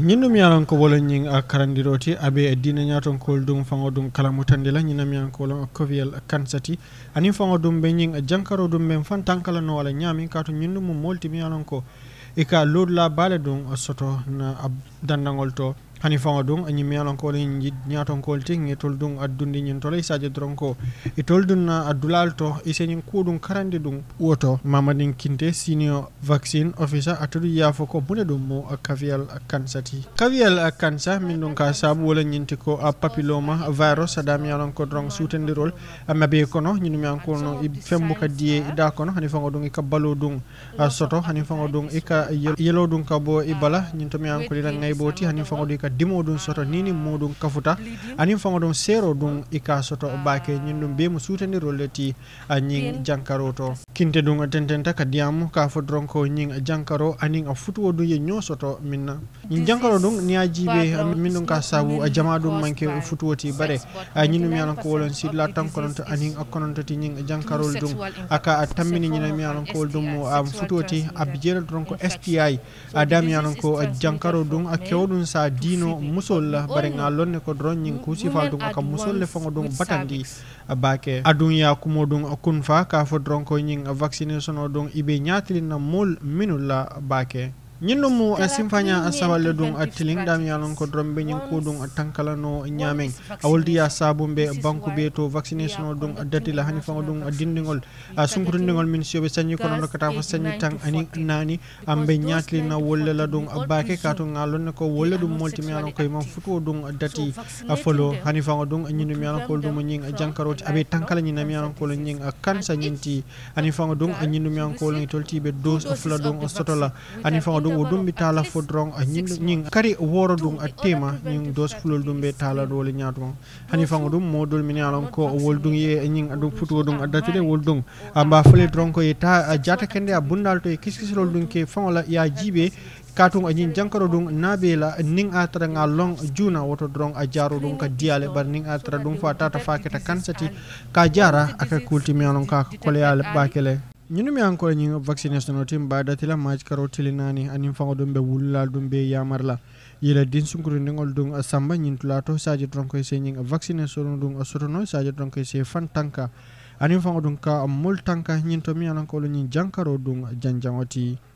ñinno miyalan ko wola ñing a karandiɗo ti abe e dina ñatonkol dum fango dum kala mutande la ñina miyan ko wolan koviel kansati anin fango dum ɓe ñing jankaro dum ɓen fan tankala no wala ñamin kato ñinno mum molti miyalan ko ika lodla baale dum soto na dandagol to hani faŋo duŋ ñiŋ miyalankooliŋ ñaatonkoolitiŋ ye tolu duŋ addundi ñiŋ to la i se a je doroŋ ko i tolu duŋ na a dulaalu to i se ñiŋ ɗum duŋ karandi duŋ wo kinte sinio vaccine officer atelu ye a ko mu ɗum duŋ mu kaviyal kansa ti kaviyal kansa min duŋ ka saabu wala ñinti ko a papiloma virus adaam ye a loŋ ko kono ñinu miyankolu no i feŋ kono hani faŋo duŋ i ka baloo soto hani faŋo duŋ i ka yeloo duŋ ka bo i bala ñiŋ to miyankoli la ti hani faŋo duŋ i ka dimo ɗum soto nini muɗum kafuta anin faŋo ɗum seero ɗum i ka soto baake ñin ɗum be mo sutanirol le ti ñin jankaro to kinte ɗum tententa ka diyamu ka fo doron ko ñin jankaro anin a futuwo ɗum ye ño soto min na ñin jankaro ɗum ni a min ɗum ka saabu jama ɗum manke futuwoti ti bare ñin ɗum yalan ko wolon sidla tan kononto anin a kononto ti ñin jankarol ɗum aka tammini ñina mi yalan ko wol ɗum futuwo ti a bijeelal doron ko spi a dami ko jankaro ɗum a kewɗum sa dina ino musol barenga lonne ko dron nyin ku sifal dum aka musol le fango dum batandi batangi adun adunya kumo dum kun fa ka fo dron ko nyin vaccination o dum ibe nyatlin na mol minulla bake ñinno mo sawalle asawalle ɗum attilinɗam yalon ko drombe ñin ah, ko ɗum tankalano ñamen awoldiya sabumbe banque ɓe to vaccination o ɗum datila hani fango ɗum dindingol sunkutindigol min siyoɓe sañi kono dokkata ko sañi tan ani nani amɓe ñatlina wollela ɗum bake ka to ngalonne ko wolle ɗum moltimi yalon koye man futu o ɗum dati folo hani fango ɗum ñinɗum yalon kol ɗum ñin jankaroti aɓe tankala ñinami yalon kolo ñin kansa ñinti ani fango ɗum ñinɗum yalon kolo toltiɓe dose o fula ɗum sotola ani fango ɗum o ɗum mi tala fodron a ñin kari woro ɗum a tema ñin dos fulol dum ɓe tala ɗo wole ñato hani fango ɗum modol min alon ko wol ɗum ye ñin aɗum futuo a datude wol ɗum amba fole ɗon ko ye ta jata kende a bundal to e kiskisilol ɗum ke fangola ya jiiɓe a añin jankaro ɗum naaɓeela nin atara nga long juuna woto doron a jaaro ɗum ka diyale bar nin atara ɗum fa tata faketa kansati ka jara aka kultimiyanon ka koleya leɓɓakele ñunu mi encore ñi vaccination o tim bada tila maj karo tilinani anin fango dum be wulla dum be yamar la yila din sunkuru ndingol dum samba ñin tulato saji tronko se ñi vaccination dum sotono saji tronko se fan tanka anin fango dum ka mol tanka ñin to mi alan ko ñin jankaro dum janjangoti